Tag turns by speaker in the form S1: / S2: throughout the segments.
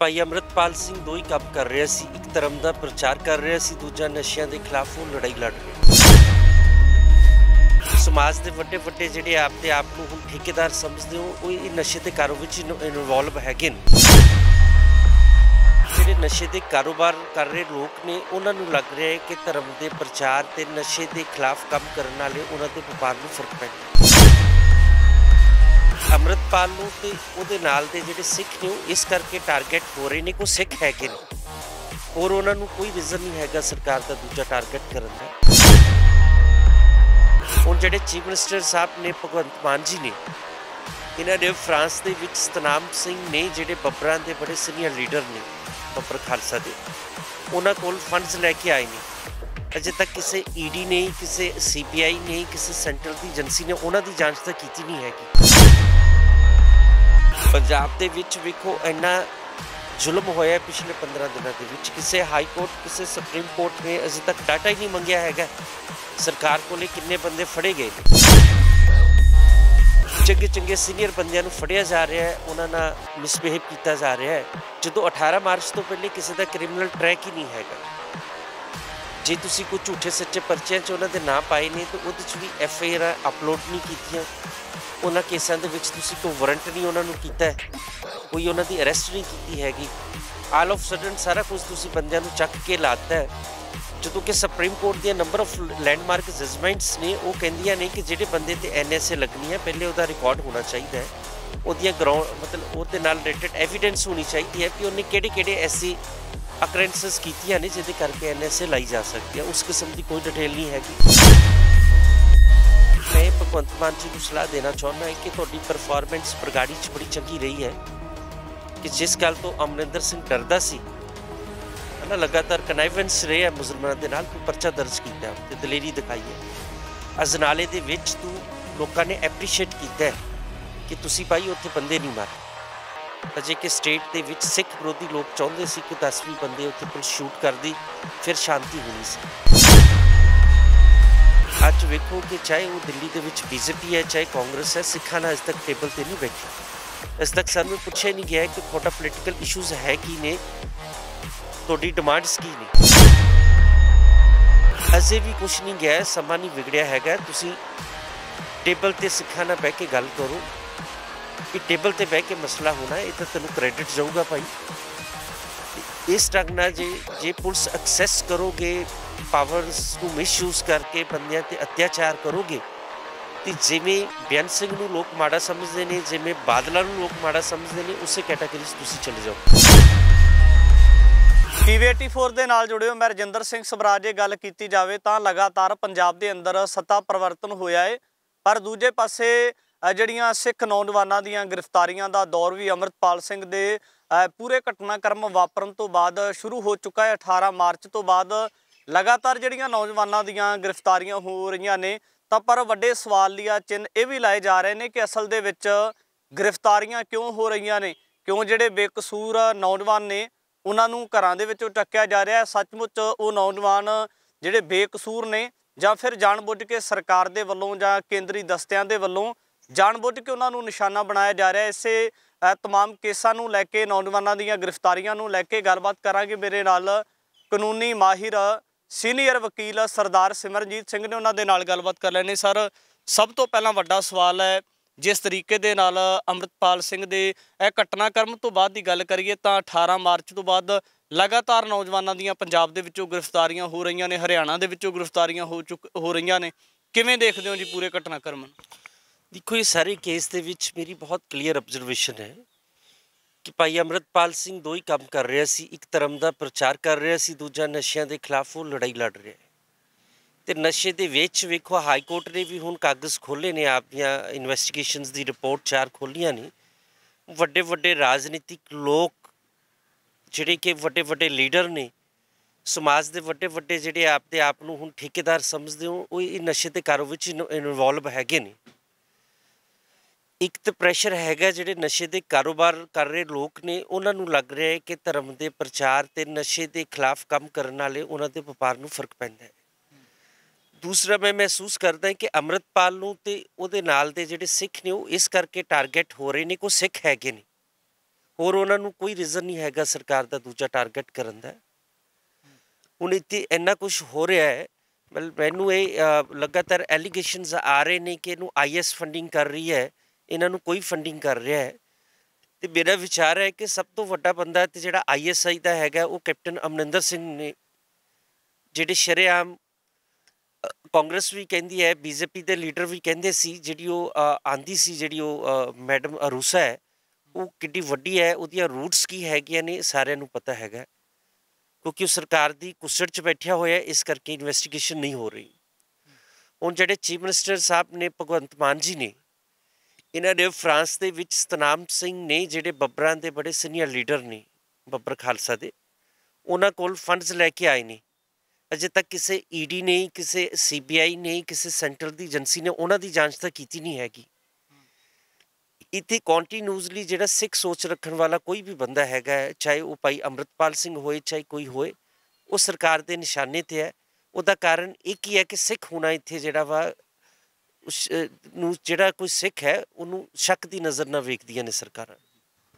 S1: ਭਾਈ ਅਮਰਤਪਾਲ ਸਿੰਘ ਦੋਈ ਕੱਪ ਕੰਮ ਕਰ ਰਿਹਾ ਸੀ ਇੱਕ ਧਰਮ ਦਾ ਪ੍ਰਚਾਰ ਕਰ ਰਿਹਾ ਸੀ ਦੂਜਾ ਨਸ਼ਿਆਂ ਦੇ ਖਿਲਾਫ ਉਹ ਲੜਾਈ ਲੜ ਰਿਹਾ ਸਮਾਜ ਦੇ ਵੱਡੇ ਵੱਡੇ ਜਿਹੜੇ ਆਪ ਤੇ ਆਪ ਨੂੰ ਹੁਣ ਠੇਕੇਦਾਰ ਸਮਝਦੇ ਹੋ ਉਹ ਇਹ ਨਸ਼ੇ ਦੇ ਕਾਰੋਬਾਰ ਵਿੱਚ ਇਨਵੋਲਵ ਹੈਗੇ ਨੇ ਜਿਹੜੇ ਨਸ਼ੇ ਦੇ ਕਾਰੋਬਾਰ ਕਰ ਰਹੇ ਲੋਕ ਨੇ ਉਹਨਾਂ ਨੂੰ ਲੱਗ ਰਿਹਾ ਹੈ ਕਿ ਧਰਮ ਦੇ ਪ੍ਰਚਾਰ ਤੇ ਨਸ਼ੇ ਦੇ ਖਿਲਾਫ ਕੰਮ ਕਰਨ ਵਾਲੇ ਉਹਨਾਂ ਦੇ ਵਪਾਰ ਨੂੰ ਫਰਕ ਪੈਂਦਾ ਅਮਰਤਪਾਲ ਨੂੰ ਤੇ ਉਹਦੇ ਨਾਲ ਦੇ ਜਿਹੜੇ ਸਿੱਖ ਨੇ ਉਹ ਇਸ ਕਰਕੇ ਟਾਰਗੇਟ ਹੋ ਰਹੇ ਨੇ ਕੋ ਸਿੱਖ ਹੈਗੇ ਨੇ ਹੋਰ ਉਹਨਾਂ ਨੂੰ ਕੋਈ ਵਿਜ਼ਨ ਨਹੀਂ ਹੈਗਾ ਸਰਕਾਰ ਦਾ ਦੂਜਾ ਟਾਰਗੇਟ ਕਰਨ ਦਾ ਉਹ ਜਿਹੜੇ ਚੀਫ ਮਿਨਿਸਟਰ ਸਾਹਿਬ ਨੇ ਭਗਵੰਤ ਮਾਨ ਜੀ ਨੇ ਇਹਨਾਂ ਦੇ ਫਰਾਂਸ ਦੇ ਵਿੱਚ ਸਤਨਾਮ ਸਿੰਘ ਨੇ ਜਿਹੜੇ ਬੱਬਰਾਂ ਦੇ ਬੜੇ ਸੀਨੀਅਰ ਲੀਡਰ ਨੇ ਬੱਬਰ ਖਾਲਸਾ ਦੇ ਉਹਨਾਂ ਕੋਲ ਫੰਡਸ ਲੈ ਕੇ ਆਏ ਨੇ ਅਜੇ ਤੱਕ ਕਿਸੇ ਈਡੀ e ਨੇ ਕਿਸੇ ਸੀਪੀਆਈ ਨੇ ਕਿਸੇ ਸੈਂਟਰ ਦੀ ਏਜੰਸੀ ਨੇ ਉਹਨਾਂ ਦੀ ਜਾਂਚ ਤਾਂ ਕੀਤੀ ਨਹੀਂ ਹੈਗੀ ਪੰਜਾਬ ਦੇ ਵਿੱਚ ਵੇਖੋ ਇੰਨਾ ਜ਼ੁਲਮ ਹੋਇਆ ਪਿਛਲੇ 15 ਦਿਨਾਂ ਦੇ ਵਿੱਚ ਕਿਸੇ ਹਾਈ ਕੋਰਟ ਕਿਸੇ ਸੁਪਰੀਮ ਕੋਰਟ ਨੇ ਅਜੇ ਤੱਕ ਡਾਟਾ ਹੀ ਨਹੀਂ ਮੰਗਿਆ ਹੈਗਾ ਸਰਕਾਰ ਕੋਲੇ ਕਿੰਨੇ ਬੰਦੇ ਫੜੇ ਗਏ ਨੇ ਚੰਗੇ ਚੰਗੇ ਸੀਨੀਅਰ ਬੰਦਿਆਂ ਨੂੰ ਫੜਿਆ ਜਾ ਰਿਹਾ ਹੈ ਉਹਨਾਂ ਨਾਲ ਮਿਸਬਿਹੇਵ ਕੀਤਾ ਜਾ ਰਿਹਾ ਹੈ ਜਦੋਂ 18 ਮਾਰਚ ਤੋਂ ਪਹਿਲੇ ਕਿਸੇ ਦਾ ਕ੍ਰਿਮੀਨਲ ਟਰੈਕ ਹੀ ਨਹੀਂ ਹੈਗਾ ਜੇ ਤੁਸੀਂ ਕੋਈ ਝੂਠੇ ਸੱਚੇ ਪਰਚੇ 'ਚ ਉਹਨਾਂ ਦੇ ਨਾਂ ਪਾਏ ਨਹੀਂ ਤਾਂ ਉਹਦੇ 'ਚ ਵੀ ਐਫਆਈਆਰ ਅਪਲੋਡ ਨਹੀਂ ਕੀਤੀਆਂ ਉਹਨਾਂ ਕੇਸਾਂ ਦੇ ਵਿੱਚ ਤੁਸੀਂ ਕੋਈ ਵਾਰੰਟ ਨਹੀਂ ਉਹਨਾਂ ਨੂੰ ਕੀਤਾ ਕੋਈ ਉਹਨਾਂ ਦੀ ਅਰੈਸਟ ਨਹੀਂ ਕੀਤੀ ਹੈਗੀ ਆਲ ਆਫ ਸਡਨ ਸਾਰਾ ਕੁਝ ਤੁਸੀਂ ਬੰਦਿਆਂ ਨੂੰ ਚੱਕ ਕੇ ਲਾਤਾ ਹੈ ਜਦੋਂ ਕਿ ਸੁਪਰੀਮ ਕੋਰਟ ਦੀਆਂ ਨੰਬਰ ਆਫ ਲੈਂਡਮਾਰਕ ਜਜਮੈਂਟਸ ਨੇ ਉਹ ਕਹਿੰਦੀਆਂ ਨੇ ਕਿ ਜਿਹੜੇ ਬੰਦੇ ਤੇ ਐਨਐਸਏ ਲੱਗਣੀ ਹੈ ਪਹਿਲੇ ਉਹਦਾ ਰਿਕਾਰਡ ਹੋਣਾ ਚਾਹੀਦਾ ਹੈ ਉਹਦੀਆਂ ਗਰਾਊਂਡ ਮਤਲਬ ਉਹਦੇ ਨਾਲ ਰਿਲੇਟਡ ਐਵੀਡੈਂਸ ਹੋਣੀ ਚਾਹੀਦੀ ਹੈ ਕਿ ਉਹਨੇ ਕਿਹੜੇ-ਕਿਹੜੇ ਐਸੀ ਅਕਰੈਂਸਸ ਕੀਤੀਆਂ ਨੇ ਜਿਹਦੇ ਕਰਕੇ ਐਨਐਸਏ ਲਾਈ ਜਾ ਸਕਦੀ ਹੈ ਉਸ ਕਿਸਮ ਦੀ ਕੋਈ ਡਿਟੇਲ ਨਹੀਂ ਹੈਗੀ ਭਗਵੰਤ ਮਾਨ ਜੀ ਨੂੰ ਸਲਾਹ ਦੇਣਾ ਚਾਹੁੰਦਾ ਹਾਂ ਕਿ ਤੁਹਾਡੀ ਪਰਫਾਰਮੈਂਸ ਪ੍ਰਗਾੜੀ 'ਚ ਬੜੀ ਚੰਗੀ ਰਹੀ ਹੈ ਕਿ ਜਿਸ ਕੱਲ ਤੋਂ ਅਮਰਿੰਦਰ ਸਿੰਘ ਡਰਦਾ ਸੀ ਨਾ ਲਗਾਤਾਰ ਕਨਾਈਵੈਂਸ ਰਹੇ ਹੈ ਮੁਸਲਮਾਨਾਂ ਦੇ ਨਾਲ ਕੋ ਪਰਚਾ ਦਰਜ ਕੀਤਾ ਤੇ ਦਲੇਰੀ ਦਿਖਾਈ ਹੈ ਅਜ਼ਨਾਲੇ ਦੇ ਵਿੱਚ ਤੂੰ ਲੋਕਾਂ ਨੇ ਐਪਰੀਸ਼ੀਏਟ ਕੀਤਾ ਕਿ ਤੁਸੀਂ ਭਾਈ ਉੱਥੇ ਬੰਦੇ ਨਹੀਂ ਮਾਰੇ ਅਜੇ ਕਿ ਸਟੇਟ ਦੇ ਵਿੱਚ ਸਿੱਖ ਵਿਰੋਧੀ ਲੋਕ ਚਾਹੁੰਦੇ ਸੀ ਕਿ 10 ਵੀ ਬੰਦੇ ਉੱਥੇ ਕੋਲ ਸ਼ੂਟ ਕਰਦੀ ਫਿਰ ਸ਼ਾਂਤੀ ਹੋਣੀ ਸੀ ਅੱਜ ਵੇਖੋ ਕਿ ਚਾਹੇ ਉਹ ਦਿੱਲੀ ਦੇ ਵਿੱਚ ਬੀਜੇਪੀ ਹੈ ਚਾਹੇ ਕਾਂਗਰਸ ਹੈ ਸਿੱਖਾਂ ਨਾਲ ਅਜ ਤੱਕ ਟੇਬਲ ਤੇ ਨਹੀਂ ਬੈਠੀ ਅਜ ਤੱਕ ਸਾਨੂੰ ਪੁੱਛਿਆ ਨਹੀਂ ਗਿਆ ਕਿ ਕੋਟਾ ਪੋਲੀਟੀਕਲ ਇਸ਼ੂਜ਼ ਹੈ ਕੀ ਨੇ ਤੁਹਾਡੀ ਡਿਮਾਂਡਸ ਕੀ ਨੇ ਅਜੇ ਵੀ ਕੁਝ ਨਹੀਂ ਗਿਆ ਸਮਾਂ ਨਹੀਂ ਵਿਗੜਿਆ ਹੈਗਾ ਤੁਸੀਂ ਟੇਬਲ ਤੇ ਸਿੱਖਾਂ ਨਾਲ ਬਹਿ ਕੇ ਗੱਲ ਕਰੋ ਕਿ ਟੇਬਲ ਤੇ ਬਹਿ ਕੇ ਮਸਲਾ ਹੋਣਾ ਇਹ ਤਾਂ ਤੈਨੂੰ ਕ੍ਰੈਡਿਟ ਜਾਊਗਾ ਭਾਈ ਇਸ ਢੰਗ ਨਾਲ ਜੇ ਜੇ ਪੁਲਿਸ ਐਕਸੈਸ ਕਰੋਗੇ ਪਾਵਰਸ ਨੂੰ ਮਿਸਯੂਜ਼ ਕਰਕੇ ਬੰਦਿਆਂ ਤੇ ਅਤਿਆਚਾਰ ਕਰੋਗੇ ਤੇ ਜਿਵੇਂ ਬਿਆਨ ਸਿੰਘ ਨੂੰ ਲੋਕ ਮਾੜਾ ਸਮਝਦੇ ਨੇ ਜਿਵੇਂ ਬਾਦਲਾਂ ਨੂੰ ਲੋਕ ਮਾੜਾ ਸਮਝਦੇ ਨੇ ਉਸੇ ਕੈਟਾਗਰੀ 'ਚ ਤੁਸੀਂ ਚਲੇ ਜਾਓ
S2: TV84 ਦੇ ਨਾਲ ਜੁੜੇ ਹੋ ਮੈਂ ਰਜਿੰਦਰ ਸਿੰਘ ਸਬਰਾਜ ਜੇ ਗੱਲ ਕੀਤੀ ਜਾਵੇ ਤਾਂ ਲਗਾਤਾਰ ਪੰਜਾਬ ਦੇ ਅੰਦਰ ਸੱਤਾ ਪਰਿਵਰਤਨ ਹੋਇਆ ਹੈ ਪਰ ਦੂਜੇ ਪਾਸੇ ਜਿਹੜੀਆਂ ਸਿੱਖ ਨੌਜਵਾਨਾਂ ਦੀਆਂ ਗ੍ਰਿਫਤਾਰੀਆਂ ਦਾ ਦੌਰ ਵੀ ਅਮਰਤਪਾਲ ਸਿੰਘ ਦੇ ਪੂਰੇ ਘਟਨਾਕ੍ਰਮ ਵਾਪਰਨ ਤੋਂ ਬਾਅਦ ਸ਼ੁਰੂ ਹੋ ਚੁੱਕਾ ਹੈ 18 ਮਾਰਚ ਤੋਂ ਬਾਅਦ ਲਗਾਤਾਰ ਜਿਹੜੀਆਂ ਨੌਜਵਾਨਾਂ ਦੀਆਂ ਗ੍ਰਿਫਤਾਰੀਆਂ ਹੋ ਰਹੀਆਂ ਨੇ ਤਾਂ ਪਰ ਵੱਡੇ ਸਵਾਲ ਲਿਆ ਚਿੰਨ ਇਹ ਵੀ ਲਾਏ ਜਾ ਰਹੇ ਨੇ ਕਿ ਅਸਲ ਦੇ ਵਿੱਚ ਗ੍ਰਿਫਤਾਰੀਆਂ ਕਿਉਂ ਹੋ ਰਹੀਆਂ ਨੇ ਕਿਉਂ ਜਿਹੜੇ ਬੇਕਸੂਰ ਨੌਜਵਾਨ ਨੇ ਉਹਨਾਂ ਨੂੰ ਘਰਾਂ ਦੇ ਵਿੱਚੋਂ ਟੱਕਿਆ ਜਾ ਰਿਹਾ ਹੈ ਸੱਚਮੁੱਚ ਉਹ ਨੌਜਵਾਨ ਜਿਹੜੇ ਬੇਕਸੂਰ ਨੇ ਜਾਂ ਫਿਰ ਜਾਣਬੁੱਝ ਕੇ ਸਰਕਾਰ ਦੇ ਵੱਲੋਂ ਜਾਂ ਕੇਂਦਰੀ ਦਸਤਿਆਂ ਦੇ ਵੱਲੋਂ ਜਾਣਬੁੱਝ ਕੇ ਉਹਨਾਂ ਨੂੰ ਨਿਸ਼ਾਨਾ ਬਣਾਇਆ ਜਾ ਰਿਹਾ ਇਸੇ तमाम ਕੇਸਾਂ ਨੂੰ ਲੈ ਕੇ ਨੌਜਵਾਨਾਂ ਦੀਆਂ ਗ੍ਰਿਫਤਾਰੀਆਂ ਨੂੰ ਲੈ ਕੇ ਗੱਲਬਾਤ ਕਰਾਂਗੇ ਮੇਰੇ ਨਾਲ ਕਾਨੂੰਨੀ ਮਾਹਿਰ ਸੀਨੀਅਰ ਵਕੀਲ ਸਰਦਾਰ ਸਿਮਰਜੀਤ ਸਿੰਘ ਨੇ ਉਹਨਾਂ ਦੇ ਨਾਲ ਗੱਲਬਾਤ ਕਰ ਲੈਣੀ ਸਰ ਸਭ ਤੋਂ ਪਹਿਲਾਂ ਵੱਡਾ ਸਵਾਲ ਹੈ ਜਿਸ ਤਰੀਕੇ ਦੇ ਨਾਲ ਅਮਰਤਪਾਲ ਸਿੰਘ ਦੇ ਇਹ ਘਟਨਾਕ੍ਰਮ ਤੋਂ ਬਾਅਦ ਦੀ ਗੱਲ ਕਰੀਏ ਤਾਂ 18 ਮਾਰਚ ਤੋਂ ਬਾਅਦ ਲਗਾਤਾਰ ਨੌਜਵਾਨਾਂ ਦੀਆਂ ਪੰਜਾਬ ਦੇ ਵਿੱਚੋਂ ਗ੍ਰਿਫਤਾਰੀਆਂ ਹੋ ਰਹੀਆਂ ਨੇ ਹਰਿਆਣਾ ਦੇ ਵਿੱਚੋਂ ਗ੍ਰਿਫਤਾਰੀਆਂ ਹੋ ਚੁੱਕ ਹੋ ਰਹੀਆਂ ਨੇ ਕਿਵੇਂ ਦੇਖਦੇ ਹੋ ਜੀ ਪੂਰੇ ਘਟਨਾਕ੍ਰਮ ਨੂੰ ਦੇਖੋ ਇਹ ਸਾਰੇ ਕੇਸ ਦੇ ਵਿੱਚ ਮੇਰੀ ਬਹੁਤ ਕਲੀਅਰ ਅਬਜ਼ਰਵੇਸ਼ਨ ਹੈ ਕਿ ਭਾਈ ਅਮਰਤਪਾਲ ਸਿੰਘ ਦੋ ਹੀ
S1: ਕੰਮ ਕਰ ਰਿਹਾ ਸੀ ਇੱਕ ਧਰਮ ਦਾ ਪ੍ਰਚਾਰ ਕਰ ਰਿਹਾ ਸੀ ਦੂਜਾ ਨਸ਼ਿਆਂ ਦੇ ਖਿਲਾਫ ਉਹ ਲੜਾਈ ਲੜ ਰਿਹਾ ਤੇ ਨਸ਼ੇ ਦੇ ਵਿੱਚ ਵੇਖੋ ਹਾਈ ਕੋਰਟ ਨੇ ਵੀ ਹੁਣ ਕਾਗਜ਼ ਖੋਲੇ ਨੇ ਦੀਆਂ ਇਨਵੈਸਟੀਗੇਸ਼ਨਸ ਦੀ ਰਿਪੋਰਟ ਚਾਰ ਖੋਲੀਆਂ ਨੇ ਵੱਡੇ ਵੱਡੇ ਰਾਜਨੀਤਿਕ ਲੋਕ ਜਿਹੜੇ ਕਿ ਵੱਡੇ ਵੱਡੇ ਲੀਡਰ ਨੇ ਸਮਾਜ ਦੇ ਵੱਡੇ ਵੱਡੇ ਜਿਹੜੇ ਆਪ ਦੇ ਆਪ ਨੂੰ ਹੁਣ ਠੇਕੇਦਾਰ ਸਮਝਦੇ ਹੋ ਉਹ ਇਹ ਨਸ਼ੇ ਤੇ ਕਾਰੋ ਵਿੱਚ ਇਨਵੋਲਵ ਹੈਗੇ ਨੇ ਇੱਕ ਤਾਂ ਪ੍ਰੈਸ਼ਰ ਹੈਗਾ ਜਿਹੜੇ ਨਸ਼ੇ ਦੇ ਕਾਰੋਬਾਰ ਕਰ ਰਹੇ ਲੋਕ ਨੇ ਉਹਨਾਂ ਨੂੰ ਲੱਗ ਰਿਹਾ ਹੈ ਕਿ ਧਰਮ ਦੇ ਪ੍ਰਚਾਰ ਤੇ ਨਸ਼ੇ ਦੇ ਖਿਲਾਫ ਕੰਮ ਕਰਨ ਵਾਲੇ ਉਹਨਾਂ ਦੇ ਵਪਾਰ ਨੂੰ ਫਰਕ ਪੈਂਦਾ ਹੈ ਦੂਸਰਾ ਮੈਂ ਮਹਿਸੂਸ ਕਰਦਾ ਕਿ ਅਮਰਤਪਾਲ ਨੂੰ ਤੇ ਉਹਦੇ ਨਾਲ ਦੇ ਜਿਹੜੇ ਸਿੱਖ ਨੇ ਉਹ ਇਸ ਕਰਕੇ ਟਾਰਗੇਟ ਹੋ ਰਹੇ ਨੇ ਕੋ ਸਿੱਖ ਹੈਗੇ ਨੇ ਹੋਰ ਉਹਨਾਂ ਨੂੰ ਕੋਈ ਰੀਜ਼ਨ ਨਹੀਂ ਹੈਗਾ ਸਰਕਾਰ ਦਾ ਦੂਜਾ ਟਾਰਗੇਟ ਕਰਨ ਦਾ ਹੁਣ ਇੱਥੇ ਇੰਨਾ ਕੁਝ ਹੋ ਰਿਹਾ ਹੈ ਮੈਨੂੰ ਇਹ ਲਗਾਤਾਰ ਐਲੀਗੇਸ਼ਨਸ ਆ ਰਹੇ ਨੇ ਕਿ ਇਹਨੂੰ ਆਈਐਸ ਫੰਡਿੰਗ ਕਰ ਰਹੀ ਹੈ ਇਹਨਾਂ ਨੂੰ ਕੋਈ ਫੰਡਿੰਗ ਕਰ ਰਿਹਾ ਹੈ ਤੇ ਮੇਰਾ ਵਿਚਾਰ ਹੈ ਕਿ ਸਭ ਤੋਂ ਵੱਡਾ ਬੰਦਾ ਤੇ ਜਿਹੜਾ ਆਈਐਸਆਈ ਦਾ ਹੈਗਾ ਉਹ ਕੈਪਟਨ ਅਮਨਿੰਦਰ ਸਿੰਘ ਨੇ ਜਿਹੜੇ ਸ਼ਰੇਆਮ ਕਾਂਗਰਸ ਵੀ ਕਹਿੰਦੀ ਹੈ ਬੀਜੇਪੀ ਦੇ ਲੀਡਰ ਵੀ ਕਹਿੰਦੇ ਸੀ ਜਿਹੜੀ ਉਹ ਆਂਦੀ ਸੀ ਜਿਹੜੀ ਉਹ ਮੈਡਮ ਅਰੂਸਾ ਹੈ ਉਹ ਕਿੱਡੀ ਵੱਡੀ ਹੈ ਉਹਦੀਆਂ ਰੂਟਸ ਕੀ ਹੈਗੀਆਂ ਨੇ ਸਾਰਿਆਂ ਨੂੰ ਪਤਾ ਹੈਗਾ ਕਿਉਂਕਿ ਉਹ ਸਰਕਾਰ ਦੀ ਕੁਸੜ 'ਚ ਬੈਠਿਆ ਹੋਇਆ ਇਸ ਕਰਕੇ ਇਨਵੈਸਟੀਗੇਸ਼ਨ ਨਹੀਂ ਹੋ ਰਹੀ ਹੁਣ ਜਿਹੜੇ ਚੀਫ ਮਿਨਿਸਟਰ ਸਾਹਿਬ ਨੇ ਭਗਵੰਤ ਮਾਨ ਜੀ ਨੇ ਇਹਨਾਂ ਨੇ ਫਰਾਂਸ ਦੇ ਵਿੱਚ ਸਤਨਾਮ ਸਿੰਘ ਨੇ ਜਿਹੜੇ ਬੱਬਰਾਂ ਦੇ ਬੜੇ ਸੀਨੀਅਰ ਲੀਡਰ ਨੇ ਬੱਬਰ ਖਾਲਸਾ ਦੇ ਉਹਨਾਂ ਕੋਲ ਫੰਡਸ ਲੈ ਕੇ ਆਏ ਨੇ ਅਜੇ ਤੱਕ ਕਿਸੇ ਈਡੀ e ਨੇ ਕਿਸੇ ਸੀਬੀਆਈ ਨੇ ਕਿਸੇ ਸੈਂਟਰ ਦੀ ਏਜੰਸੀ ਨੇ ਉਹਨਾਂ ਦੀ ਜਾਂਚ ਤਾਂ ਕੀਤੀ ਨਹੀਂ ਹੈਗੀ ਇੱਥੇ ਕੰਟੀਨਿਊਸਲੀ ਜਿਹੜਾ ਸਿੱਖ ਸੋਚ ਰੱਖਣ ਵਾਲਾ ਕੋਈ ਵੀ ਬੰਦਾ ਹੈਗਾ ਚਾਹੇ ਉਹ ਭਾਈ ਅਮਰਤਪਾਲ ਸਿੰਘ ਹੋਏ ਚਾਹੇ ਕੋਈ ਹੋਏ ਉਹ ਸਰਕਾਰ ਦੇ ਨਿਸ਼ਾਨੇ ਤੇ ਹੈ ਉਹਦਾ ਕਾਰਨ ਇੱਕ ਹੀ ਹੈ ਕਿ ਸਿੱਖ ਹੋਣਾ ਇੱਥੇ ਜਿਹੜਾ ਵਾ ਨੂੰ ਜਿਹੜਾ ਕੋਈ ਸਿੱਖ ਹੈ ਉਹਨੂੰ ਸ਼ੱਕ ਦੀ ਨਜ਼ਰ ਨਾਲ ਵੇਖਦੀਆਂ ਨੇ ਸਰਕਾਰਾਂ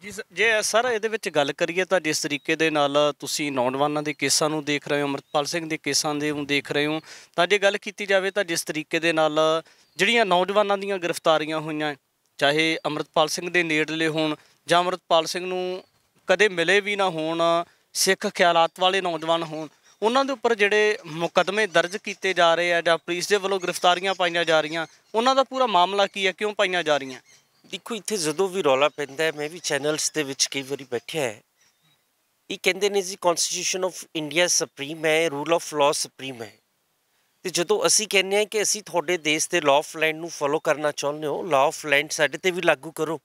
S2: ਜੀ ਜੇ ਸਰ ਇਹਦੇ ਵਿੱਚ ਗੱਲ ਕਰੀਏ ਤਾਂ ਜਿਸ ਤਰੀਕੇ ਦੇ ਨਾਲ ਤੁਸੀਂ ਨੌਜਵਾਨਾਂ ਦੇ ਕੇਸਾਂ ਨੂੰ ਦੇਖ ਰਹੇ ਹੋ ਅਮਰਪਾਲ ਸਿੰਘ ਦੇ ਕੇਸਾਂ ਦੇ ਨੂੰ ਦੇਖ ਰਹੇ ਹੋ ਤਾਂ ਜੇ ਗੱਲ ਕੀਤੀ ਜਾਵੇ ਤਾਂ ਜਿਸ ਤਰੀਕੇ ਦੇ ਨਾਲ ਜਿਹੜੀਆਂ ਨੌਜਵਾਨਾਂ ਦੀਆਂ ਗ੍ਰਿਫਤਾਰੀਆਂ ਹੋਈਆਂ ਚਾਹੇ ਅਮਰਪਾਲ ਸਿੰਘ ਦੇ ਨੇੜਲੇ ਹੋਣ ਜਾਂ ਅਮਰਪਾਲ ਸਿੰਘ ਨੂੰ ਕਦੇ ਮਿਲੇ ਵੀ ਨਾ ਹੋਣ ਸਿੱਖ ਖਿਆਲਾਤ ਵਾਲੇ ਨੌਜਵਾਨ ਹੋਣ ਉਹਨਾਂ ਦੇ ਉੱਪਰ ਜਿਹੜੇ ਮੁਕਦਮੇ ਦਰਜ ਕੀਤੇ ਜਾ ਰਹੇ ਆ ਜਾਂ ਪੁਲਿਸ ਦੇ ਵੱਲੋਂ ਗ੍ਰਿਫਤਾਰੀਆਂ ਪਾਈਆਂ ਜਾ ਰਹੀਆਂ ਉਹਨਾਂ ਦਾ ਪੂਰਾ ਮਾਮਲਾ ਕੀ ਹੈ ਕਿਉਂ ਪਾਈਆਂ ਜਾ ਰਹੀਆਂ
S1: ਦੇਖੋ ਇੱਥੇ ਜਦੋਂ ਵੀ ਰੌਲਾ ਪੈਂਦਾ ਮੈਂ ਵੀ ਚੈਨਲਸ ਦੇ ਵਿੱਚ ਕਈ ਵਾਰੀ ਬੈਠਿਆ ਹੈ ਇਹ ਕਹਿੰਦੇ ਨੇ ਜੀ ਕਨਸਟੀਟਿਊਸ਼ਨ ਆਫ ਇੰਡੀਆ ਸੁਪਰੀਮ ਹੈ ਰੂਲ ਆਫ ਲਾਅ ਸੁਪਰੀਮ ਹੈ ਤੇ ਜਦੋਂ ਅਸੀਂ ਕਹਿੰਦੇ ਆ ਕਿ ਅਸੀਂ ਤੁਹਾਡੇ ਦੇਸ਼ ਦੇ ਲਾਅ ਆਫ ਲੈਂਡ ਨੂੰ ਫੋਲੋ ਕਰਨਾ ਚਾਹੁੰਦੇ ਹੋ ਲਾਅ ਆਫ ਲੈਂਡ ਸਾਡੇ ਤੇ ਵੀ ਲਾਗੂ ਕਰੋ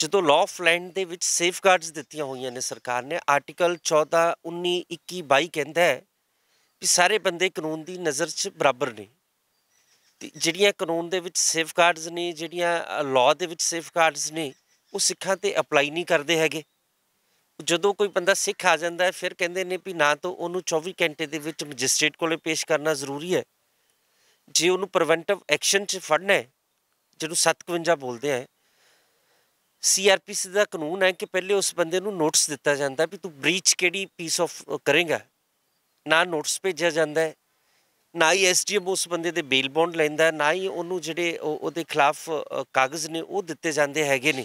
S1: ਜਦੋਂ ਲਾਅ ਆਫ ਲੈਂਡ ਦੇ ਵਿੱਚ ਸੇਫਗਾਰਡਸ ਦਿੱਤੀਆਂ ਹੋਈਆਂ ਨੇ ਸਰਕਾਰ ਨੇ ਆਰਟੀਕਲ 14 19 21 22 ਕਹਿੰਦਾ ਹੈ ਕਿ ਸਾਰੇ ਬੰਦੇ ਕਾਨੂੰਨ ਦੀ ਨਜ਼ਰ 'ਚ ਬਰਾਬਰ ਨੇ ਤੇ ਜਿਹੜੀਆਂ ਕਾਨੂੰਨ ਦੇ ਵਿੱਚ ਸੇਫਗਾਰਡਸ ਨੇ ਜਿਹੜੀਆਂ ਲਾਅ ਦੇ ਵਿੱਚ ਸੇਫਗਾਰਡਸ ਨੇ ਉਹ ਸਿੱਖਾਂ ਤੇ ਅਪਲਾਈ ਨਹੀਂ ਕਰਦੇ ਹੈਗੇ ਜਦੋਂ ਕੋਈ ਬੰਦਾ ਸਿੱਖ ਆ ਜਾਂਦਾ ਹੈ ਫਿਰ ਕਹਿੰਦੇ ਨੇ ਵੀ ਨਾ ਤਾਂ ਉਹਨੂੰ 24 ਘੰਟੇ ਦੇ ਵਿੱਚ ਮੈਜਿਸਟ੍ਰੇਟ ਕੋਲੇ ਪੇਸ਼ ਕਰਨਾ ਜ਼ਰੂਰੀ ਹੈ ਜੇ ਉਹਨੂੰ ਪ੍ਰੀਵੈਂਟਿਵ ਐਕਸ਼ਨ 'ਚ ਫੜਨਾ ਹੈ ਜਿਹਨੂੰ 57 ਬੋਲਦੇ ਆ ਸੀਆਰਪੀਸੀ ਦਾ ਕਾਨੂੰਨ ਹੈ ਕਿ ਪਹਿਲੇ ਉਸ ਬੰਦੇ ਨੂੰ ਨੋਟਿਸ ਦਿੱਤਾ ਜਾਂਦਾ ਵੀ ਤੂੰ ਬ੍ਰੀਚ ਕਿਹੜੀ ਪੀਸ ਆਫ ਕਰੇਗਾ ਨਾ ਨੋਟਿਸ ਭੇਜਿਆ ਜਾਂਦਾ ਹੈ ਨਾ ਹੀ ਐਸਡੀਐਮ ਉਸ ਬੰਦੇ ਦੇ ਬੇਲ ਬੌਂਡ ਲੈਂਦਾ ਹੈ ਨਾ ਹੀ ਉਹਨੂੰ ਜਿਹੜੇ ਉਹਦੇ ਖਿਲਾਫ ਕਾਗਜ਼ ਨੇ ਉਹ ਦਿੱਤੇ ਜਾਂਦੇ ਹੈਗੇ ਨੇ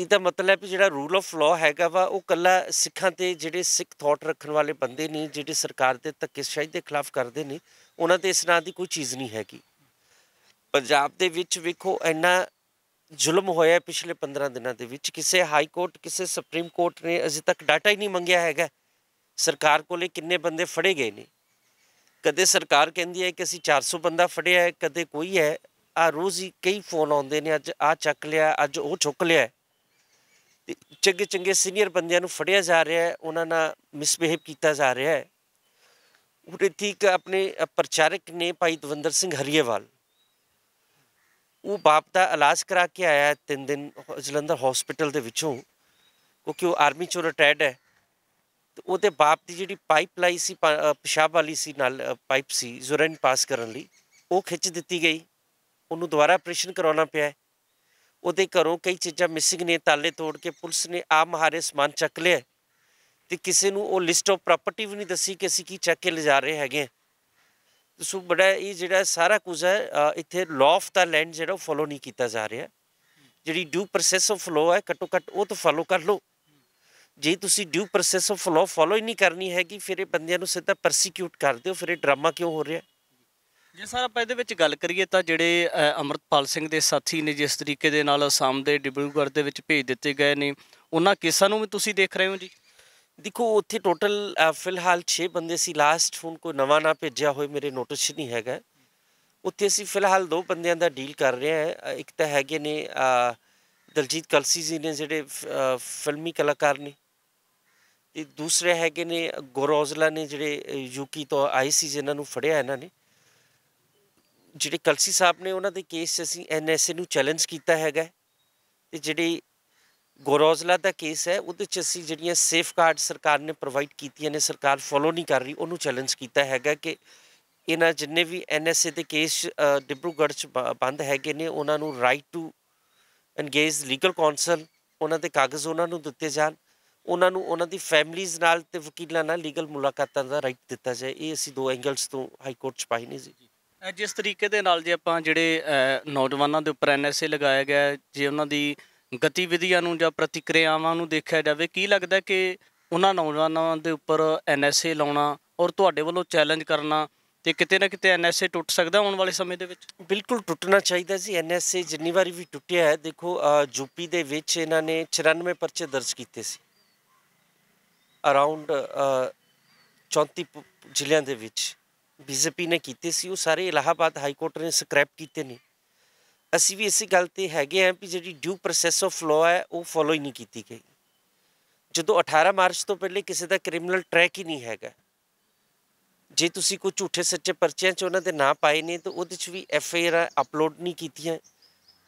S1: ਇਹ ਤਾਂ ਮਤਲਬ ਹੈ ਜਿਹੜਾ ਰੂਲ ਆਫ ਲਾਅ ਹੈਗਾ ਵਾ ਉਹ ਕੱਲਾ ਸਿੱਖਾਂ ਤੇ ਜਿਹੜੇ ਸਿੱਖ ਥਾਟ ਰੱਖਣ ਵਾਲੇ ਬੰਦੇ ਨੇ ਜਿਹੜੇ ਸਰਕਾਰ ਦੇ ਸ਼ਾਇਦ ਦੇ ਖਿਲਾਫ ਕਰਦੇ ਨੇ ਉਹਨਾਂ ਤੇ ਇਸ ਨਾਂ ਦੀ ਕੋਈ ਚੀਜ਼ ਨਹੀਂ ਹੈਗੀ ਪੰਜਾਬ ਦੇ ਵਿੱਚ ਵੇਖੋ ਇੰਨਾ ਜ਼ੁਲਮ ਹੋਇਆ ਪਿਛਲੇ 15 ਦਿਨਾਂ ਦੇ ਵਿੱਚ ਕਿਸੇ ਹਾਈ ਕੋਰਟ ਕਿਸੇ ਸੁਪਰੀਮ ਕੋਰਟ ਨੇ ਅਜੇ ਤੱਕ ਡਾਟਾ ਹੀ ਨਹੀਂ ਮੰਗਿਆ ਹੈਗਾ ਸਰਕਾਰ ਕੋਲੇ ਕਿੰਨੇ ਬੰਦੇ ਫੜੇ ਗਏ ਨੇ ਕਦੇ ਸਰਕਾਰ ਕਹਿੰਦੀ ਹੈ ਕਿ ਅਸੀਂ 400 ਬੰਦਾ ਫੜਿਆ ਹੈ ਕਦੇ ਕੋਈ ਹੈ ਆ ਰੋਜ਼ ਹੀ ਕਈ ਫੋਨ ਆਉਂਦੇ ਨੇ ਅੱਜ ਆ ਚੱਕ ਲਿਆ ਅੱਜ ਉਹ ਚੁੱਕ ਲਿਆ ਚੰਗੇ ਚੰਗੇ ਸੀਨੀਅਰ ਬੰਦਿਆਂ ਨੂੰ ਫੜਿਆ ਜਾ ਰਿਹਾ ਹੈ ਉਹਨਾਂ ਨਾਲ ਮਿਸਬਿਹੇਵ ਕੀਤਾ ਜਾ ਰਿਹਾ ਹੈ ਉਹ ਠੀਕ ਆਪਣੇ ਪ੍ਰਚਾਰਕ ਨੇ ਭਾਈ ਦਵਿੰਦਰ ਸਿੰਘ ਹਰੀਏਵਾਲ ਉਹ ਬਾਪ ਦਾ ਇਲਾਜ ਕਰਾ ਕੇ ਆਇਆ ਤਿੰਨ ਦਿਨ ਜਲੰਧਰ ਹਸਪੀਟਲ ਦੇ ਵਿੱਚੋਂ ਕਿਉਂਕਿ ਉਹ ਆਰਮੀ ਚੋਂ ਰਿਟਾਇਰਡ ਹੈ ਤੇ ਉਹਦੇ ਬਾਪ ਦੀ ਜਿਹੜੀ ਪਾਈਪ ਲਾਈ ਸੀ ਪਿਸ਼ਾਬ ਵਾਲੀ ਸੀ ਨਾਲ ਪਾਈਪ ਸੀ ਜ਼ੁਰਨ ਪਾਸ ਕਰਨ ਲਈ ਉਹ ਖਿੱਚ ਦਿੱਤੀ ਗਈ ਉਹਨੂੰ ਦੁਬਾਰਾ ਆਪਰੇਸ਼ਨ ਕਰਾਉਣਾ ਪਿਆ ਉਹਦੇ ਘਰੋਂ ਕਈ ਚੀਜ਼ਾਂ ਮਿਸਿੰਗ ਨੇ ਤਾਲੇ ਤੋੜ ਕੇ ਪੁਲਿਸ ਨੇ ਆ ਮਹਾਰੇ ਸਮਾਨ ਚੱਕ ਲਿਆ ਤੇ ਕਿਸੇ ਨੂੰ ਉਹ ਲਿਸਟ ਆਫ ਪ੍ਰਾਪਰਟੀ ਵੀ ਨਹੀਂ ਦੱਸੀ ਕਿ ਅਸੀਂ ਕੀ ਚੱਕ ਕੇ ਲਿਜਾ ਰਹੇ ਹੈਗੇ ਸੋ ਬੜਾ ਇਹ ਜਿਹੜਾ ਸਾਰਾ ਕੁਝ ਹੈ ਇੱਥੇ ਲਾਅ ਆਫ ਦਾ ਲੈਂਡ ਜਿਹੜਾ ਫੋਲੋ ਨਹੀਂ ਕੀਤਾ ਜਾ ਰਿਹਾ ਜਿਹੜੀ ਡਿਊ ਪ੍ਰੋਸੈਸ ਆਫ ਲਾਅ ਹੈ ਘੱਟੋ ਘੱਟ ਉਹ ਤਾਂ ਫੋਲੋ ਕਰ ਲਓ ਜੇ ਤੁਸੀਂ due process of law follow ਹੀ ਨਹੀਂ ਕਰਨੀ ਹੈਗੀ ਫਿਰ ਇਹ ਬੰਦਿਆਂ ਨੂੰ ਸਿੱਧਾ ਪਰਸੀਕਿਊਟ ਕਰਦੇ ਹੋ ਫਿਰ ਇਹ ਡਰਾਮਾ ਕਿਉਂ ਹੋ ਰਿਹਾ
S2: ਜੇ ਸਰ ਆਪਾਂ ਇਹਦੇ ਵਿੱਚ ਗੱਲ ਕਰੀਏ ਤਾਂ ਜਿਹੜੇ ਅਮਰਤਪਾਲ ਸਿੰਘ ਦੇ ਸਾਥੀ ਨੇ ਜਿਸ ਤਰੀਕੇ ਦੇ ਨਾਲ ਅਸਾਮ ਦੇ ਡਿਬਰੂਗੜ੍ਹ ਦੇ ਵਿੱਚ ਭੇਜ ਦਿੱਤੇ ਗਏ ਨੇ ਉਹਨਾਂ ਕੇਸਾਂ ਨੂੰ ਵੀ ਤੁਸੀਂ ਦੇਖ ਰਹੇ ਹੋ ਜੀ ਦੇਖੋ ਉੱਥੇ ਟੋਟਲ ਫਿਲਹਾਲ 6 ਬੰਦੇ ਸੀ ਲਾਸਟ
S1: ਹੁਣ ਕੋਈ ਨਵਾਂ ਨਾ ਭੇਜਿਆ ਹੋਏ ਮੇਰੇ ਨੋਟਿਸ 'ਚ ਨਹੀਂ ਹੈਗਾ ਉੱਥੇ ਅਸੀਂ ਫਿਲਹਾਲ ਦੋ ਬੰਦਿਆਂ ਦਾ ਡੀਲ ਕਰ ਰਹੇ ਹਾਂ ਇੱਕ ਤਾਂ ਹੈਗੇ ਨੇ ਦਲਜੀਤ ਕਲਸੀ ਜੀ ਨੇ ਜਿਹੜੇ ਫਿਲਮੀ ਕਲਾਕਾਰ ਨੇ ਤੇ ਦੂਸਰੇ ਹੈਗੇ ਨੇ ਗੋਰੋਜ਼ਲਾ ਨੇ ਜਿਹੜੇ ਯੂਕੀ ਤੋਂ ਆਏ ਸੀ ਜਿਨ੍ਹਾਂ ਨੂੰ ਫੜਿਆ ਇਹਨਾਂ ਨੇ ਜਿਹੜੇ ਕਲਸੀ ਸਾਹਿਬ ਨੇ ਉਹਨਾਂ ਦੇ ਕੇਸ 'ਚ ਅਸੀਂ ਐਨਐਸਏ ਨੂੰ ਚੈਲੰਜ ਕੀਤਾ ਹੈਗਾ ਤੇ ਜਿਹੜੇ ਗੋਰੋਜ਼ਲਾ ਦਾ ਕੇਸ ਹੈ ਉਹਦੇ ਚ ਅਸੀਂ ਜਿਹੜੀਆਂ ਸੇਫਗਾਰਡ ਸਰਕਾਰ ਨੇ ਪ੍ਰੋਵਾਈਡ ਕੀਤੀਆਂ ਨੇ ਸਰਕਾਰ ਫੋਲੋ ਨਹੀਂ ਕਰ ਰਹੀ ਉਹਨੂੰ ਚੈਲੰਜ ਕੀਤਾ ਹੈਗਾ ਕਿ ਇਹਨਾਂ ਜਿੰਨੇ ਵੀ ਐਨਐਸਏ ਦੇ ਕੇਸ ਡਿਬਰੂਗੜ੍ਹ ਚ ਬੰਦ ਹੈਗੇ ਨੇ ਉਹਨਾਂ ਨੂੰ right to engage legal counsel ਉਹਨਾਂ ਦੇ ਕਾਗਜ਼ ਉਹਨਾਂ ਨੂੰ ਦਿੱਤੇ ਜਾਣ ਉਹਨਾਂ ਨੂੰ ਉਹਨਾਂ ਦੀ ਫੈਮਲੀਜ਼ ਨਾਲ ਤੇ ਵਕੀਲਾਂ ਨਾਲ ਲੀਗਲ ਮੁਲਾਕਾਤਾਂ ਦਾ ਰਾਈਟ ਦਿੱਤਾ ਜਾਏ ਇਹ ਅਸੀਂ ਦੋ ਐਂਗਲਸ ਤੋਂ ਹਾਈ ਕੋਰਟ ਚ ਪਾਈ ਨਹੀਂ ਜੀ
S2: ਜਿਸ ਤਰੀਕੇ ਦੇ ਨਾਲ ਜੇ ਆਪਾਂ ਜਿਹੜੇ ਨੌਜਵਾਨਾਂ ਦੇ ਉੱਪਰ ਐਨਐਸਏ ਲਗਾਇਆ ਗਿਆ ਜੇ ਉਹਨਾਂ ਦੀ ਗਤੀਵਿਧੀਆਂ ਨੂੰ ਜਾਂ ਪ੍ਰਤੀਕਿਰਿਆਵਾਂ ਨੂੰ ਦੇਖਿਆ ਜਾਵੇ ਕੀ ਲੱਗਦਾ ਕਿ ਉਹਨਾਂ ਨੌਜਵਾਨਾਂ ਦੇ ਉੱਪਰ ਐਨਐਸਏ ਲਾਉਣਾ ਔਰ ਤੁਹਾਡੇ ਵੱਲੋਂ ਚੈਲੰਜ ਕਰਨਾ ਤੇ ਕਿਤੇ ਨਾ ਕਿਤੇ ਐਨਐਸਏ ਟੁੱਟ ਸਕਦਾ ਆਉਣ ਵਾਲੇ ਸਮੇਂ ਦੇ ਵਿੱਚ ਬਿਲਕੁਲ ਟੁੱਟਣਾ
S1: ਚਾਹੀਦਾ ਸੀ ਐਨਐਸਏ ਜਿੰਨੀ ਵਾਰੀ ਵੀ ਟੁੱਟਿਆ ਹੈ ਦੇਖੋ ਜੁਪੀ ਦੇ ਵਿੱਚ ਇਹਨਾਂ ਨੇ 94 ਪਰਚੇ ਦਰਜ ਕੀਤੇ ਸੀ ਅਰਾਊਂਡ 34 ਜ਼ਿਲ੍ਹਿਆਂ ਦੇ ਵਿੱਚ ਬੀਜੇਪੀ ਨੇ ਕੀਤੇ ਸੀ ਉਹ ਸਾਰੇ ਇਲਾਹਾਬਾਦ ਹਾਈ ਕੋਰਟ ਨੇ ਸਕ੍ਰੈਪ ਕੀਤੇ ਨੇ ਅਸੀਂ ਵੀ ਇਸੇ ਗੱਲ ਤੇ ਹੈਗੇ ਆਂ ਕਿ ਜਿਹੜੀ ਡਿਊ ਪ੍ਰੋਸੈਸ ਆਫ ਲਾਅ ਹੈ ਉਹ ਫੋਲੋ ਹੀ ਨਹੀਂ ਕੀਤੀ ਗਈ ਜਦੋਂ 18 ਮਾਰਚ ਤੋਂ ਪਹਿਲੇ ਕਿਸੇ ਦਾ ਕ੍ਰਿਮੀਨਲ ਟਰੈਕ ਹੀ ਨਹੀਂ ਹੈਗਾ ਜੇ ਤੁਸੀਂ ਕੋਈ ਝੂਠੇ ਸੱਚੇ ਪਰਚਿਆਂ 'ਚ ਉਹਨਾਂ ਦੇ ਨਾਂ ਪਾਏ ਨੇ ਤਾਂ ਉਹਦੇ 'ਚ ਵੀ ਐਫ ਆਈ ਆਰ ਅਪਲੋਡ ਨਹੀਂ ਕੀਤੀਆਂ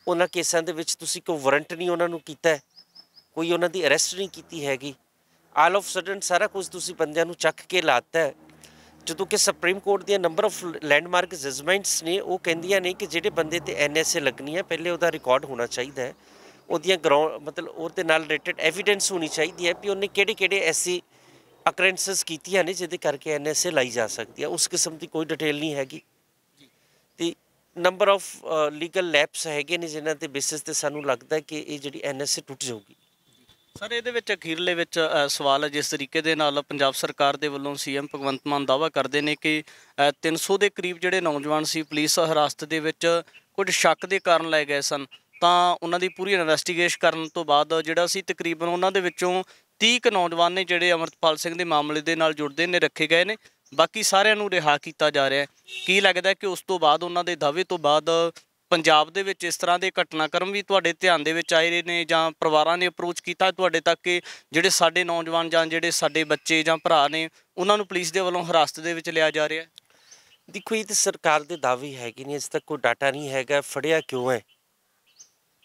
S1: ਉਹਨਾਂ ਕੇਸਾਂ ਦੇ ਵਿੱਚ ਤੁਸੀਂ ਕੋਈ ਵਾਰੰਟ ਨਹੀਂ ਉਹਨਾਂ ਨੂੰ ਕੀਤਾ ਕੋਈ ਉਹਨਾਂ ਦੀ ਅਰੈਸਟ ਨਹੀਂ ਕੀਤੀ ਹੈਗੀ ਆਲ ਆਫ ਸਡਨ ਸਾਰਾ ਕੁਝ ਤੁਸੀਂ ਬੰਦਿਆਂ ਨੂੰ ਚੱਕ ਕੇ ਲਾਤਾ ਹੈ ਜਦੋਂ ਕਿ ਸੁਪਰੀਮ ਕੋਰਟ ਦੀਆਂ ਨੰਬਰ ਆਫ ਲੈਂਡਮਾਰਕ ਜਜਮੈਂਟਸ ਨੇ ਉਹ ਕਹਿੰਦੀਆਂ ਨੇ ਕਿ ਜਿਹੜੇ ਬੰਦੇ ਤੇ ਐਨਐਸਏ ਲੱਗਣੀ ਹੈ ਪਹਿਲੇ ਉਹਦਾ ਰਿਕਾਰਡ ਹੋਣਾ ਚਾਹੀਦਾ ਹੈ ਉਹਦੀਆਂ ਗਰਾਉਂਡ ਮਤਲਬ ਉਹਦੇ ਨਾਲ ਰਿਲੇਟਡ ਐਵੀਡੈਂਸ ਹੋਣੀ ਚਾਹੀਦੀ ਹੈ ਕਿ ਉਹਨੇ ਕਿਹੜੇ-ਕਿਹੜੇ ਐਸੀ ਅਕਰੈਂਸਸ ਕੀਤੀਆਂ ਨੇ ਜਿਹਦੇ ਕਰਕੇ ਐਨਐਸਏ ਲਾਈ ਜਾ ਸਕਦੀ ਹੈ ਉਸ ਕਿਸਮ ਦੀ ਕੋਈ ਡਿਟੇਲ ਨਹੀਂ ਹੈਗੀ ਤੇ ਨੰਬਰ ਆਫ ਲੀਗਲ ਲੈਪਸ ਹੈਗੇ ਨੇ ਜਿਨ੍ਹਾਂ ਤੇ ਬੇਸਿਸ ਤੇ ਸਾਨੂੰ ਲੱਗਦਾ ਕਿ ਇਹ ਜਿਹੜੀ ਐਨਐਸਏ ਟੁੱਟ ਜਾਊਗੀ
S2: ਸਰ ਇਹਦੇ ਵਿੱਚ ਅਖੀਰਲੇ ਵਿੱਚ ਸਵਾਲ ਹੈ ਜਿਸ ਤਰੀਕੇ ਦੇ ਨਾਲ ਪੰਜਾਬ ਸਰਕਾਰ ਦੇ ਵੱਲੋਂ ਸੀਐਮ ਭਗਵੰਤ ਮਾਨ ਦਾਵਾ ਕਰਦੇ ਨੇ ਕਿ 300 ਦੇ ਕਰੀਬ ਜਿਹੜੇ ਨੌਜਵਾਨ ਸੀ ਪੁਲਿਸ ਹਰਾਸਤ ਦੇ ਵਿੱਚ ਕੁਝ ਸ਼ੱਕ ਦੇ ਕਾਰਨ ਲਏ ਗਏ ਸਨ ਤਾਂ ਉਹਨਾਂ ਦੀ ਪੂਰੀ ਇਨਵੈਸਟੀਗੇਸ਼ਨ ਕਰਨ ਤੋਂ ਬਾਅਦ ਜਿਹੜਾ ਸੀ ਤਕਰੀਬਨ ਉਹਨਾਂ ਦੇ ਵਿੱਚੋਂ 30 ਕ ਨੌਜਵਾਨ ਨੇ ਜਿਹੜੇ ਅਮਰਤਪਾਲ ਸਿੰਘ ਦੇ ਮਾਮਲੇ ਦੇ ਨਾਲ ਜੁੜਦੇ ਨੇ ਰੱਖੇ ਗਏ ਨੇ ਬਾਕੀ ਸਾਰਿਆਂ ਨੂੰ ਰਿਹਾ ਕੀਤਾ ਜਾ ਰਿਹਾ ਹੈ ਕੀ ਲੱਗਦਾ ਕਿ ਉਸ ਤੋਂ ਬਾਅਦ ਉਹਨਾਂ ਦੇ ਦਾਅਵੇ ਤੋਂ ਬਾਅਦ ਪੰਜਾਬ ਦੇ ਵਿੱਚ ਇਸ ਤਰ੍ਹਾਂ ਦੇ ਘਟਨਾਕ੍ਰਮ ਵੀ ਤੁਹਾਡੇ ਧਿਆਨ ਦੇ ਵਿੱਚ ਆਏ ਨੇ ਜਾਂ ਪਰਿਵਾਰਾਂ ਨੇ ਅਪਰੋਚ ਕੀਤਾ ਤੁਹਾਡੇ ਤੱਕ ਕਿ ਜਿਹੜੇ ਸਾਡੇ ਨੌਜਵਾਨ ਜਾਂ ਜਿਹੜੇ ਸਾਡੇ ਬੱਚੇ ਜਾਂ ਭਰਾ ਨੇ ਉਹਨਾਂ ਨੂੰ ਪੁਲਿਸ ਦੇ ਵੱਲੋਂ ਹਰਾਸਤ ਦੇ ਵਿੱਚ ਲਿਆ ਜਾ ਰਿਹਾ ਦੇਖੋ ਇਹ ਤਾਂ ਸਰਕਾਰ ਦੇ ਦਾਅਵੇ ਹੈ ਕਿ ਨਹੀਂ ਅਜੇ ਤੱਕ ਕੋਈ ਡਾਟਾ ਨਹੀਂ ਹੈਗਾ ਫੜਿਆ
S1: ਕਿਉਂ ਹੈ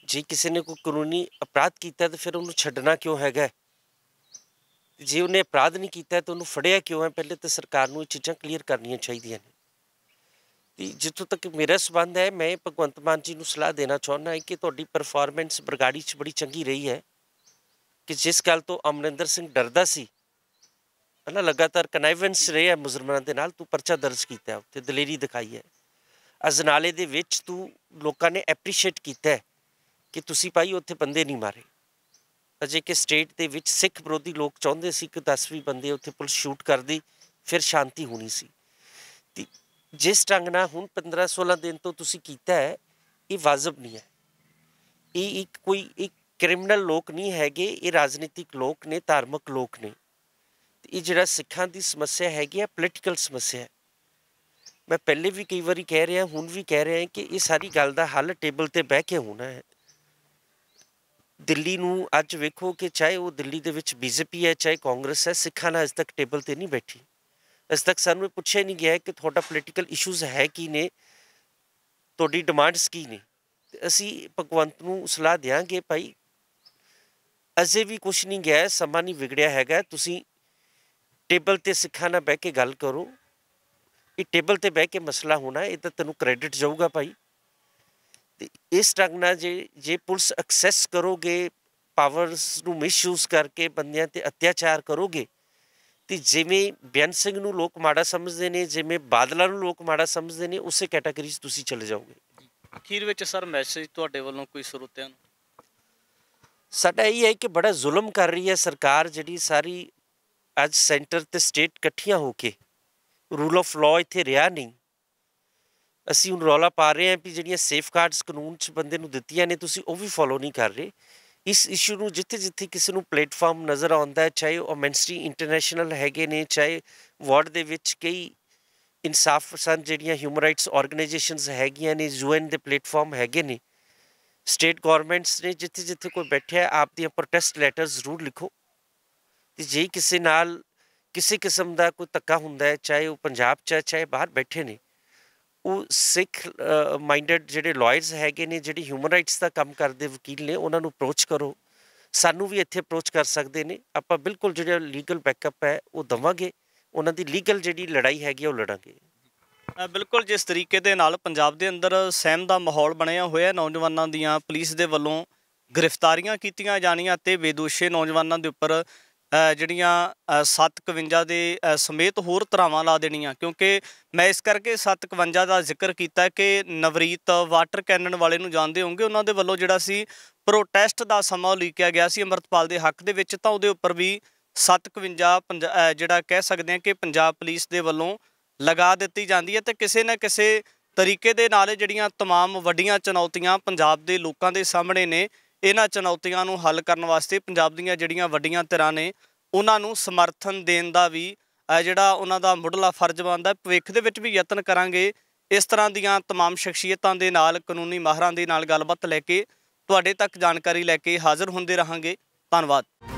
S1: ਜੇ ਕਿਸੇ ਨੇ ਕੋਈ ਕਾਨੂੰਨੀ ਅਪਰਾਧ ਕੀਤਾ ਤਾਂ ਫਿਰ ਉਹਨੂੰ ਛੱਡਣਾ ਕਿਉਂ ਹੈਗਾ ਜੇ ਉਹਨੇ ਅਪਰਾਧ ਨਹੀਂ ਕੀਤਾ ਤਾਂ ਉਹਨੂੰ ਫੜਿਆ ਕਿਉਂ ਹੈ ਪਹਿਲੇ ਤਾਂ ਸਰਕਾਰ ਨੂੰ ਇਹ ਚੀਜ਼ਾਂ ਕਲੀਅਰ ਕਰਨੀਆਂ ਚਾਹੀਦੀਆਂ ਨੇ ਜਿੱਥੋਂ ਤੱਕ ਮੇਰਾ ਸਬੰਧ ਹੈ ਮੈਂ ਭਗਵੰਤ ਮਾਨ ਜੀ ਨੂੰ ਸਲਾਹ ਦੇਣਾ ਚਾਹੁੰਦਾ ਹਾਂ ਕਿ ਤੁਹਾਡੀ ਪਰਫਾਰਮੈਂਸ ਬਰਗਾੜੀ 'ਚ ਬੜੀ ਚੰਗੀ ਰਹੀ ਹੈ ਕਿ ਜਿਸ ਗੱਲ ਤੋਂ ਅਮਰਿੰਦਰ ਸਿੰਘ ਡਰਦਾ ਸੀ ਹਨਾ ਲਗਾਤਾਰ ਕਨਵੈਂਸ ਰਿਹਾ ਮੁਜ਼ਰਮਾਨਾਂ ਦੇ ਨਾਲ ਤੂੰ ਪਰਚਾ ਦਰਜ ਕੀਤਾ ਤੇ ਦਲੇਰੀ ਦਿਖਾਈ ਹੈ ਅਜ਼ਨਾਲੇ ਦੇ ਵਿੱਚ ਤੂੰ ਲੋਕਾਂ ਨੇ ਐਪਰੀਸ਼ੀਏਟ ਕੀਤਾ ਕਿ ਤੁਸੀਂ ਭਾਈ ਉੱਥੇ ਬੰਦੇ ਨਹੀਂ ਮਾਰੇ ਅਜੇ ਕਿ ਸਟੇਟ ਦੇ ਵਿੱਚ ਸਿੱਖ ਵਿਰੋਧੀ ਲੋਕ ਚਾਹੁੰਦੇ ਸੀ ਕਿ 10 ਵੀ ਬੰਦੇ ਉੱਥੇ ਪੁਲਿਸ ਸ਼ੂਟ ਕਰਦੀ ਫਿਰ ਸ਼ਾਂਤੀ ਹੋਣੀ ਸੀ ਜਿਸ ਢੰਗ ਨਾਲ ਹੁਣ 15 16 ਦਿਨ ਤੋਂ ਤੁਸੀਂ ਕੀਤਾ ਹੈ ਇਹ ਵਾਜਬ ਨਹੀਂ ਹੈ ਇਹ ਇੱਕ ਕੋਈ ਇੱਕ ਕ੍ਰਿਮੀਨਲ ਲੋਕ ਨਹੀਂ ਹੈਗੇ ਇਹ ਰਾਜਨੀਤਿਕ ਲੋਕ ਨੇ ਧਾਰਮਿਕ ਲੋਕ ਨੇ ਇਹ ਜਿਹੜਾ ਸਿੱਖਾਂ ਦੀ ਸਮੱਸਿਆ ਹੈਗੀ ਹੈ ਪੋਲੀਟੀਕਲ ਸਮੱਸਿਆ ਹੈ ਮੈਂ ਪਹਿਲੇ ਵੀ ਕਈ ਵਾਰੀ ਕਹਿ ਰਿਹਾ ਹੁਣ ਵੀ ਕਹਿ ਰਿਹਾ ਕਿ ਇਹ ਸਾਰੀ ਗੱਲ ਦਾ ਹੱਲ ਟੇਬਲ ਤੇ ਬਹਿ ਕੇ ਹੋਣਾ ਹੈ ਦਿੱਲੀ ਨੂੰ ਅੱਜ ਵੇਖੋ ਕਿ ਚਾਹੇ ਉਹ ਦਿੱਲੀ ਦੇ ਵਿੱਚ ਬੀਜੇਪੀ ਹੈ ਚਾਹੇ ਕਾਂਗਰਸ ਹੈ ਸਿੱਖਾਂ ਨਾਲ ਅਜ ਤੱਕ ਟੇਬਲ ਤੇ ਨਹੀਂ ਬੈਠੀ ਅਜ ਤੱਕ ਸਾਨੂੰ ਪੁੱਛਿਆ ਨਹੀਂ ਗਿਆ ਕਿ ਤੁਹਾਡਾ ਪੋਲੀਟੀਕਲ ਇਸ਼ੂਜ਼ ਹੈ ਕੀ ਨੇ ਤੁਹਾਡੀ ਡਿਮਾਂਡਸ ਕੀ ਨੇ ਅਸੀਂ ਭਗਵੰਤ ਨੂੰ ਸਲਾਹ ਦੇਾਂਗੇ ਭਾਈ ਅਜੇ ਵੀ ਕੁਝ ਨਹੀਂ ਗਿਆ ਸਮਾਂ ਨਹੀਂ ਵਿਗੜਿਆ ਹੈਗਾ ਤੁਸੀਂ ਟੇਬਲ ਤੇ ਸਿੱਖਾਂ ਨਾਲ ਬਹਿ ਕੇ ਗੱਲ ਕਰੋ ਇਹ ਟੇਬਲ ਤੇ ਬਹਿ ਕੇ ਮਸਲਾ ਹੋਣਾ ਇਹ ਤਾਂ ਤੈਨੂੰ ਕ੍ਰੈਡਿਟ ਜਾਊਗਾ ਭਾਈ ਤੇ ਇਸ ਤਰ੍ਹਾਂ ਨਾਲ ਜੇ ਜੇ ਪੁਲਿਸ ਐਕਸੈਸ ਕਰੋਗੇ ਪਾਵਰਸ ਨੂੰ ਮਿਸਯੂਜ਼ ਕਰਕੇ ਬੰਦਿਆਂ ਤੇ ਅਤਿਆਚਾਰ ਕਰੋਗੇ ਤੇ ਜਿਵੇਂ ਬਿਆਨ ਸਿੰਘ ਨੂੰ ਲੋਕ ਮਾੜਾ ਸਮਝਦੇ ਨੇ ਜਿਵੇਂ ਬਾਦਲਾ ਨੂੰ ਲੋਕ ਮਾੜਾ ਸਮਝਦੇ ਨੇ ਉਸੇ ਕੈਟਾਗਰੀ 'ਚ ਤੁਸੀਂ ਚਲੇ ਜਾਓਗੇ
S2: ਅਖੀਰ ਵਿੱਚ ਸਰ ਮੈਸੇਜ ਤੁਹਾਡੇ ਵੱਲੋਂ ਕੋਈ ਸਰੋਤਿਆਂ ਨੂੰ
S1: ਸਾਡਾ ਇਹ ਹੈ ਕਿ ਬੜਾ ਜ਼ੁਲਮ ਕਰ ਰਹੀ ਹੈ ਸਰਕਾਰ ਜਿਹੜੀ ਸਾਰੀ ਅੱਜ ਸੈਂਟਰ ਤੇ ਸਟੇਟ ਇਕੱਠੀਆਂ ਹੋ ਕੇ ਰੂਲ ਆਫ ਲਾਅ ਇੱਥੇ ਰਿਹਾ ਨਹੀਂ ਅਸੀਂ ਹੁਣ ਰੌਲਾ ਪਾ ਰਹੇ ਹਾਂ ਕਿ ਜਿਹੜੀਆਂ ਸੇਫਗਾਰਡਸ ਕਾਨੂੰਨ 'ਚ ਬੰਦੇ ਨੂੰ ਦਿੱਤੀਆਂ ਨੇ ਤੁਸੀਂ ਉਹ ਵੀ ਫੋਲੋ ਨਹੀਂ ਕਰ ਰਹੇ ਇਸ ਇਸ਼ੂ ਨੂੰ ਜਿੱਥੇ-ਜਿੱਥੇ ਕਿਸੇ ਨੂੰ ਪਲੇਟਫਾਰਮ ਨਜ਼ਰ ਆਉਂਦਾ ਹੈ ਚਾਹੇ ਉਹ ਮੈਂਸਟਰੀ ਇੰਟਰਨੈਸ਼ਨਲ ਹੈਗੇ ਨੇ ਚਾਹੇ ਵਰਡ ਦੇ ਵਿੱਚ ਕਈ ਇਨਸਾਫ ਪਸੰਦ ਜਿਹੜੀਆਂ ਹਿਊਮਨ ਰਾਈਟਸ ਆਰਗੇਨਾਈਜੇਸ਼ਨਸ ਹੈਗੀਆਂ ਨੇ ਯੂਐਨ ਦੇ ਪਲੇਟਫਾਰਮ ਹੈਗੇ ਨੇ ਸਟੇਟ ਗਵਰਨਮੈਂਟਸ ਨੇ ਜਿੱਥੇ-ਜਿੱਥੇ ਕੋਈ ਬੈਠਿਆ ਆਪ ਦੀਆਂ ਪ੍ਰੋਟੈਸਟ ਲੈਟਰ ਜ਼ਰੂਰ ਲਿਖੋ ਤੇ ਜੇ ਕਿਸੇ ਨਾਲ ਕਿਸੇ ਕਿਸਮ ਦਾ ਕੋਈ ਤੱਕਾ ਹੁੰਦਾ ਹੈ ਚਾਹੇ ਉਹ ਪੰਜਾਬ ਚ ਚਾਹੇ ਬਾਹਰ ਬੈਠੇ ਨੇ ਉਹ ਸਿੱਖ ਮਾਈਂਡਡ ਜਿਹੜੇ ਲਾਇਰਸ ਹੈਗੇ ਨੇ ਜਿਹੜੇ ਹਿਊਮਨ ਰਾਈਟਸ ਦਾ ਕੰਮ ਕਰਦੇ ਵਕੀਲ ਨੇ ਉਹਨਾਂ ਨੂੰ ਅਪਰੋਚ ਕਰੋ ਸਾਨੂੰ ਵੀ ਇੱਥੇ ਅਪਰੋਚ ਕਰ ਸਕਦੇ ਨੇ ਆਪਾਂ ਬਿਲਕੁਲ ਜਿਹੜਾ ਲੀਗਲ ਬੈਕਅਪ ਹੈ ਉਹ ਦਵਾਂਗੇ ਉਹਨਾਂ ਦੀ ਲੀਗਲ ਜਿਹੜੀ ਲੜਾਈ ਹੈਗੀ ਉਹ ਲੜਾਂਗੇ
S2: ਬਿਲਕੁਲ ਜਿਸ ਤਰੀਕੇ ਦੇ ਨਾਲ ਪੰਜਾਬ ਦੇ ਅੰਦਰ ਸਹਿਮ ਦਾ ਮਾਹੌਲ ਬਣਿਆ ਹੋਇਆ ਨੌਜਵਾਨਾਂ ਦੀਆਂ ਪੁਲਿਸ ਦੇ ਵੱਲੋਂ ਗ੍ਰਿਫਤਾਰੀਆਂ ਕੀਤੀਆਂ ਜਾਣੀਆਂ ਤੇ ਬੇਦੋਸ਼ੇ ਨੌਜਵਾਨਾਂ ਦੇ ਉੱਪਰ ਜਿਹੜੀਆਂ 751 ਦੇ ਸਮੇਤ ਹੋਰ ਧਰਾਵਾਂ ਲਾ ਦੇਣੀਆਂ ਕਿਉਂਕਿ ਮੈਂ ਇਸ ਕਰਕੇ 751 ਦਾ ਜ਼ਿਕਰ ਕੀਤਾ ਕਿ ਨਵਰੀਤ ਵਾਟਰ ਕੈਨਨ ਵਾਲੇ ਨੂੰ ਜਾਣਦੇ ਹੋਵੋਗੇ ਉਹਨਾਂ ਦੇ ਵੱਲੋਂ ਜਿਹੜਾ ਸੀ ਪ੍ਰੋਟੈਸਟ ਦਾ ਸਮਾਂ ਲੀਕਿਆ ਗਿਆ ਸੀ ਅਮਰਤਪਾਲ ਦੇ ਹੱਕ ਦੇ ਵਿੱਚ ਤਾਂ ਉਹਦੇ ਉੱਪਰ ਵੀ 751 ਜਿਹੜਾ ਕਹਿ ਸਕਦੇ ਆ ਕਿ ਪੰਜਾਬ ਪੁਲਿਸ ਦੇ ਵੱਲੋਂ ਲਗਾ ਦਿੱਤੀ ਜਾਂਦੀ ਹੈ ਤੇ ਕਿਸੇ ਨਾ ਕਿਸੇ ਤਰੀਕੇ ਦੇ ਨਾਲ ਜਿਹੜੀਆਂ तमाम ਵੱਡੀਆਂ ਚੁਣੌਤੀਆਂ ਪੰਜਾਬ ਦੇ ਲੋਕਾਂ ਦੇ ਸਾਹਮਣੇ ਨੇ ਇਹਨਾਂ ਚੁਣੌਤੀਆਂ ਨੂੰ ਹੱਲ ਕਰਨ ਵਾਸਤੇ ਪੰਜਾਬ ਦੀਆਂ ਜਿਹੜੀਆਂ ਵੱਡੀਆਂ ਧਿਰਾਂ ਨੇ ਉਹਨਾਂ ਨੂੰ ਸਮਰਥਨ ਦੇਣ ਦਾ ਵੀ ਜਿਹੜਾ ਉਹਨਾਂ ਦਾ ਮੁੱਢਲਾ ਫਰਜ਼ ਬਣਦਾ ਭਵਿੱਖ ਦੇ ਵਿੱਚ ਵੀ ਯਤਨ ਕਰਾਂਗੇ ਇਸ ਤਰ੍ਹਾਂ ਦੀਆਂ तमाम ਸ਼ਖਸੀਅਤਾਂ ਦੇ ਨਾਲ ਕਾਨੂੰਨੀ ਮਾਹਰਾਂ ਦੇ ਨਾਲ ਗੱਲਬਾਤ ਲੈ ਕੇ ਤੁਹਾਡੇ ਤੱਕ ਜਾਣਕਾਰੀ ਲੈ ਕੇ ਹਾਜ਼ਰ ਹੁੰਦੇ ਰਹਾਂਗੇ ਧੰਨਵਾਦ